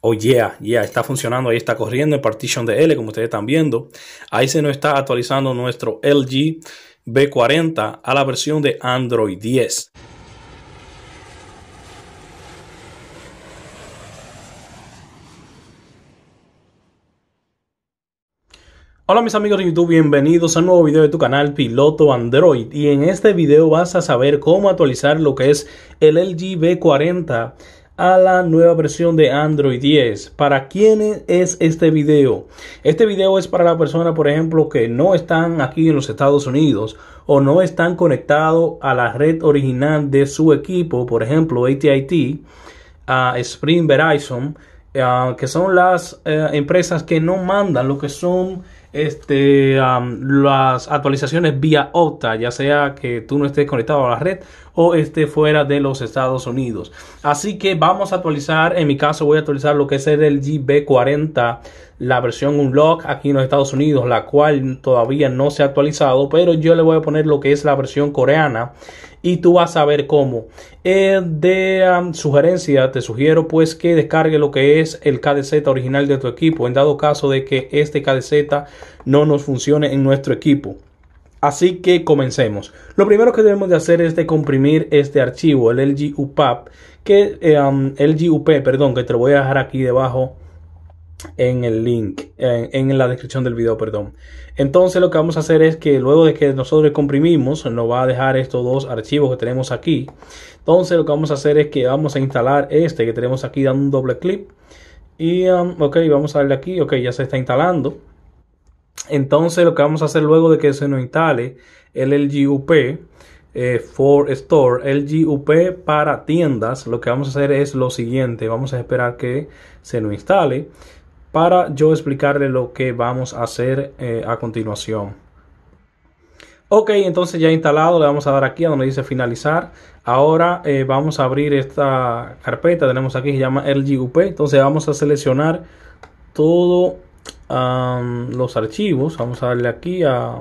Oh yeah, yeah, está funcionando, ahí está corriendo el partition de L como ustedes están viendo. Ahí se nos está actualizando nuestro LG B40 a la versión de Android 10. Hola mis amigos de YouTube, bienvenidos a un nuevo video de tu canal Piloto Android y en este video vas a saber cómo actualizar lo que es el LG B40 a la nueva versión de Android 10. ¿Para quién es este video? Este video es para la persona, por ejemplo, que no están aquí en los Estados Unidos o no están conectados a la red original de su equipo, por ejemplo, ATT, a Spring Verizon, eh, que son las eh, empresas que no mandan lo que son este, las actualizaciones vía OTA. ya sea que tú no estés conectado a la red o esté fuera de los Estados Unidos. Así que vamos a actualizar, en mi caso voy a actualizar lo que es el GB40, la versión Unlock aquí en los Estados Unidos, la cual todavía no se ha actualizado, pero yo le voy a poner lo que es la versión coreana y tú vas a ver cómo. Eh, de um, sugerencia, te sugiero pues que descargue lo que es el KDZ original de tu equipo, en dado caso de que este KDZ no nos funcione en nuestro equipo. Así que comencemos. Lo primero que debemos de hacer es de comprimir este archivo, el que eh, um, LGUP, perdón, que te lo voy a dejar aquí debajo en el link, en, la descripción del video, perdón. Entonces lo que vamos a hacer es que luego de que nosotros comprimimos, nos va a dejar estos dos archivos que tenemos aquí. Entonces lo que vamos a hacer es que vamos a instalar este que tenemos aquí dando un doble clic. Y um, ok, vamos a darle aquí, ok, ya se está instalando. Entonces lo que vamos a hacer luego de que se nos instale el LGUP eh, for Store, LGUP para tiendas, lo que vamos a hacer es lo siguiente, vamos a esperar que se nos instale para yo explicarle lo que vamos a hacer eh, a continuación. Ok, entonces ya instalado, le vamos a dar aquí a donde dice finalizar. Ahora eh, vamos a abrir esta carpeta, tenemos aquí, se llama LGUP, entonces vamos a seleccionar todo los archivos. Vamos a darle aquí a,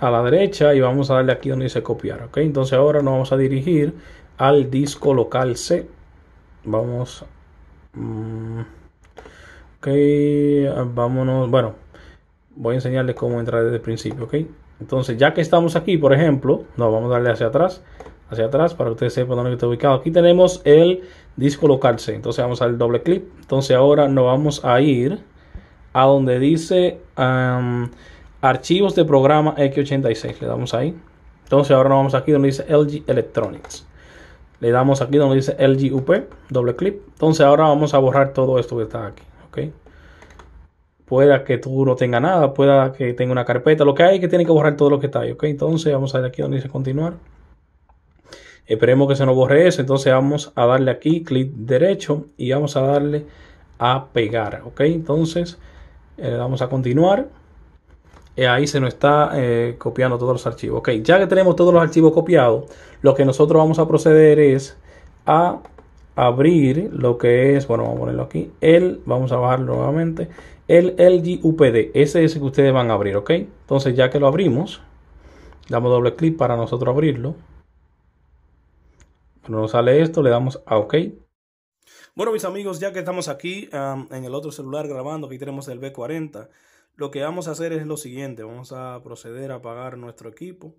la derecha y vamos a darle aquí donde dice copiar. ¿ok? Entonces ahora nos vamos a dirigir al disco local C. Vamos. Mm, ok, vámonos. Bueno, voy a enseñarles cómo entrar desde el principio. ¿ok? Entonces ya que estamos aquí, por ejemplo, no vamos a darle hacia atrás hacia atrás para que ustedes sepan dónde está ubicado. Aquí tenemos el disco local C. Entonces vamos al doble clic. Entonces ahora nos vamos a ir a donde dice um, archivos de programa X86. Le damos ahí. Entonces ahora vamos aquí donde dice LG Electronics. Le damos aquí donde dice LG UP, doble clic. Entonces ahora vamos a borrar todo esto que está aquí. ¿ok? Pueda que tú no tenga nada, pueda que tenga una carpeta, lo que hay que tiene que borrar todo lo que está ahí. ¿ok? Entonces vamos a ir aquí donde dice continuar. Esperemos que se nos borre eso. Entonces vamos a darle aquí, clic derecho y vamos a darle a pegar. ¿ok? Entonces eh, vamos a continuar. y eh, ahí se nos está eh, copiando todos los archivos. Ok, ya que tenemos todos los archivos copiados, lo que nosotros vamos a proceder es a abrir lo que es, bueno, vamos a ponerlo aquí, el, vamos a bajar nuevamente, el LG UPD, ese es el que ustedes van a abrir, ok. Entonces ya que lo abrimos, damos doble clic para nosotros abrirlo. Cuando nos sale esto, le damos a OK. Bueno, mis amigos, ya que estamos aquí en el otro celular grabando, aquí tenemos el B40. Lo que vamos a hacer es lo siguiente, vamos a proceder a apagar nuestro equipo.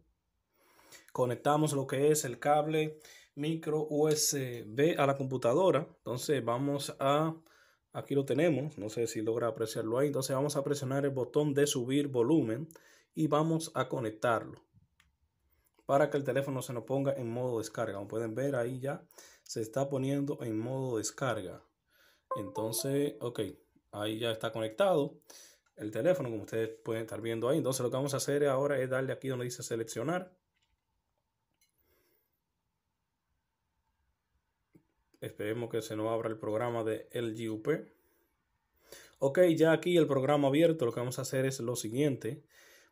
Conectamos lo que es el cable micro USB a la computadora. Entonces vamos a, aquí lo tenemos, no sé si logra apreciarlo ahí. Entonces vamos a presionar el botón de subir volumen y vamos a conectarlo para que el teléfono se nos ponga en modo descarga. Como pueden ver ahí ya se está poniendo en modo descarga. Entonces, ok, ahí ya está conectado el teléfono como ustedes pueden estar viendo ahí. Entonces lo que vamos a hacer ahora es darle aquí donde dice seleccionar. Esperemos que se nos abra el programa de LGUP. Ok, ya aquí el programa abierto, lo que vamos a hacer es lo siguiente.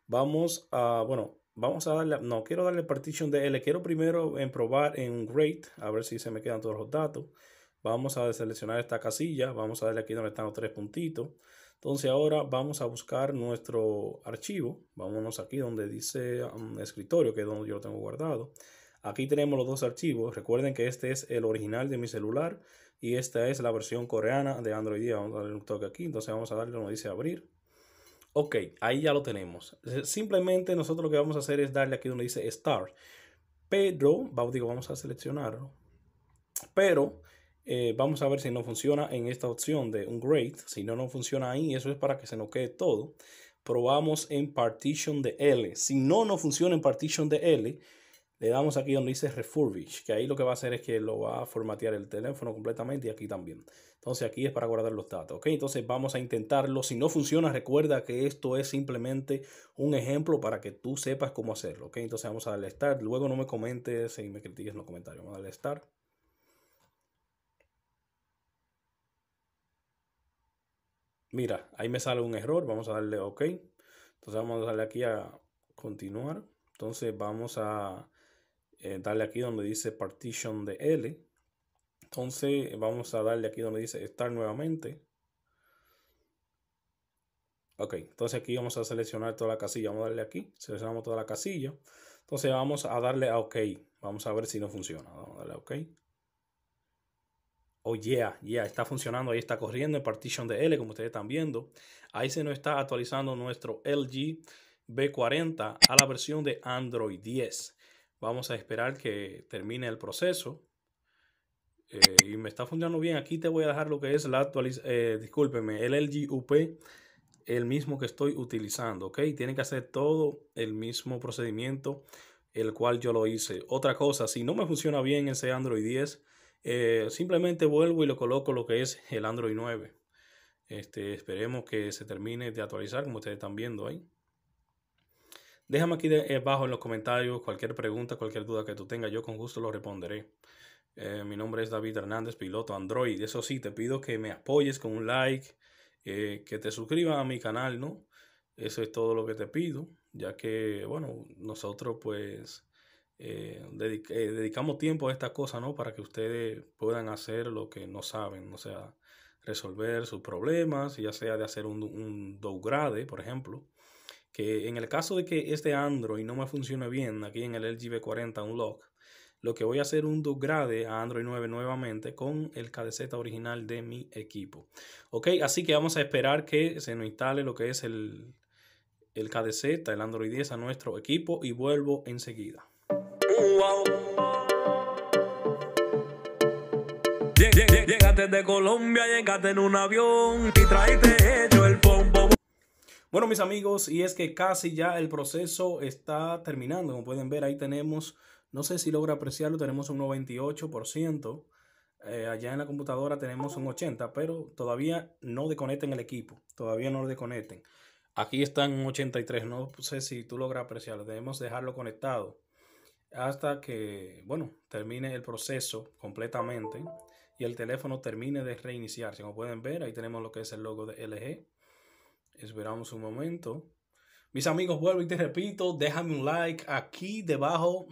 Vamos a, bueno, vamos a darle, no quiero darle partition de L, quiero primero en probar en great, a ver si se me quedan todos los datos. Vamos a seleccionar esta casilla, vamos a darle aquí donde están los tres puntitos. Entonces ahora vamos a buscar nuestro archivo, vámonos aquí donde dice um, escritorio, que es donde yo lo tengo guardado. Aquí tenemos los dos archivos, recuerden que este es el original de mi celular y esta es la versión coreana de Android. Vamos a darle un toque aquí, entonces vamos a darle donde dice abrir Ok, ahí ya lo tenemos. Simplemente nosotros lo que vamos a hacer es darle aquí donde dice Start. Pero, digo, vamos a seleccionarlo. Pero eh, vamos a ver si no funciona en esta opción de un great, Si no, no funciona ahí. Eso es para que se nos quede todo. Probamos en partition de L. Si no, no funciona en partition de L le damos aquí donde dice refurbish, que ahí lo que va a hacer es que lo va a formatear el teléfono completamente y aquí también. Entonces aquí es para guardar los datos, ¿ok? Entonces vamos a intentarlo. Si no funciona, recuerda que esto es simplemente un ejemplo para que tú sepas cómo hacerlo, ¿ok? Entonces vamos a darle start. Luego no me comentes y me critiques en los comentarios. Vamos a darle start. Mira, ahí me sale un error. Vamos a darle OK. Entonces vamos a darle aquí a continuar. Entonces vamos a eh, darle aquí donde dice partition de L. Entonces vamos a darle aquí donde dice estar nuevamente. Ok, entonces aquí vamos a seleccionar toda la casilla. Vamos a darle aquí, seleccionamos toda la casilla. Entonces vamos a darle a OK. Vamos a ver si no funciona. Vamos a darle a OK. Oh yeah, yeah, está funcionando, ahí está corriendo el partition de L como ustedes están viendo. Ahí se nos está actualizando nuestro LG B40 a la versión de Android 10. Vamos a esperar que termine el proceso. Eh, y me está funcionando bien. Aquí te voy a dejar lo que es la actualización. Eh, discúlpeme, el LG el mismo que estoy utilizando. Ok, tiene que hacer todo el mismo procedimiento, el cual yo lo hice. Otra cosa, si no me funciona bien ese Android 10, eh, simplemente vuelvo y lo coloco lo que es el Android 9. Este, esperemos que se termine de actualizar, como ustedes están viendo ahí. Déjame aquí debajo eh, en los comentarios cualquier pregunta, cualquier duda que tú tengas, yo con gusto lo responderé. Eh, mi nombre es David Hernández, piloto Android. Eso sí, te pido que me apoyes con un like, eh, que te suscribas a mi canal, ¿no? Eso es todo lo que te pido, ya que, bueno, nosotros pues dedicamos tiempo a esta cosa, ¿no? Para que ustedes puedan hacer lo que no saben, o sea, resolver sus problemas, ya sea de hacer un, un por ejemplo que en el caso de que este Android no me funcione bien aquí en el lgb 40 Unlock, lo que voy a hacer es un downgrade a Android 9 nuevamente con el KDZ original de mi equipo. Ok, así que vamos a esperar que se nos instale lo que es el, el KDZ, el Android 10 a nuestro equipo y vuelvo enseguida. Llegaste de Colombia, llegaste en un avión y traíste el bueno, mis amigos, y es que casi ya el proceso está terminando. Como pueden ver, ahí tenemos, no sé si logra apreciarlo, tenemos un 98%. Eh, allá en la computadora tenemos un 80%, pero todavía no desconecten el equipo. Todavía no lo desconecten. Aquí están un 83%, no sé si tú logras apreciarlo. Debemos dejarlo conectado hasta que, bueno, termine el proceso completamente y el teléfono termine de reiniciarse. Como pueden ver, ahí tenemos lo que es el logo de LG. Esperamos un momento. Mis amigos, vuelvo y te repito, déjame un like aquí debajo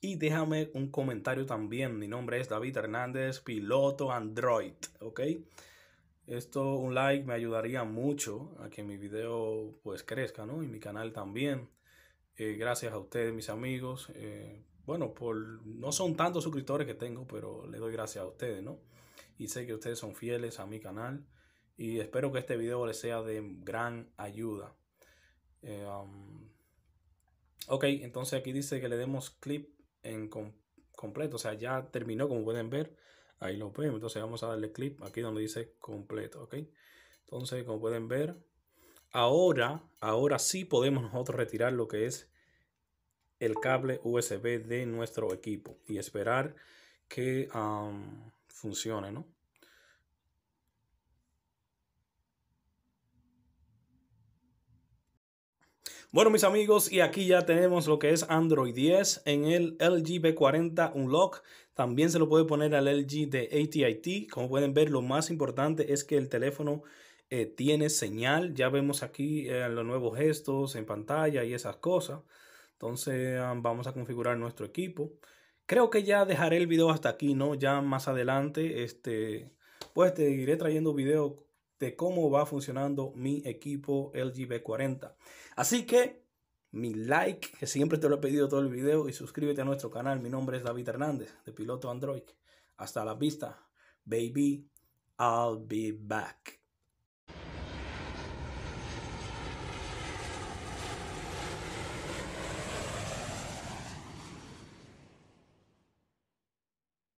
y déjame un comentario también. Mi nombre es David Hernández, piloto Android, ¿ok? Esto, un like me ayudaría mucho a que mi video pues crezca, ¿no? Y mi canal también. Eh, gracias a ustedes, mis amigos. Eh, bueno, por, no son tantos suscriptores que tengo, pero le doy gracias a ustedes, ¿no? Y sé que ustedes son fieles a mi canal. Y espero que este video les sea de gran ayuda. Eh, um, ok, entonces aquí dice que le demos clip en completo. O sea, ya terminó, como pueden ver. Ahí lo vemos. Entonces vamos a darle clip aquí donde dice completo. Ok. Entonces, como pueden ver, ahora, ahora sí podemos nosotros retirar lo que es el cable USB de nuestro equipo y esperar que um, funcione, ¿no? Bueno, mis amigos, y aquí ya tenemos lo que es Android 10 en el LG B40 Unlock. También se lo puede poner al LG de ATIT. Como pueden ver, lo más importante es que el teléfono eh, tiene señal. Ya vemos aquí eh, los nuevos gestos en pantalla y esas cosas. Entonces vamos a configurar nuestro equipo. Creo que ya dejaré el video hasta aquí, ¿no? Ya más adelante, este, pues te iré trayendo video de cómo va funcionando mi equipo LG 40 Así que mi like, que siempre te lo he pedido todo el video, y suscríbete a nuestro canal. Mi nombre es David Hernández, de Piloto Android. Hasta la vista, baby. I'll be back.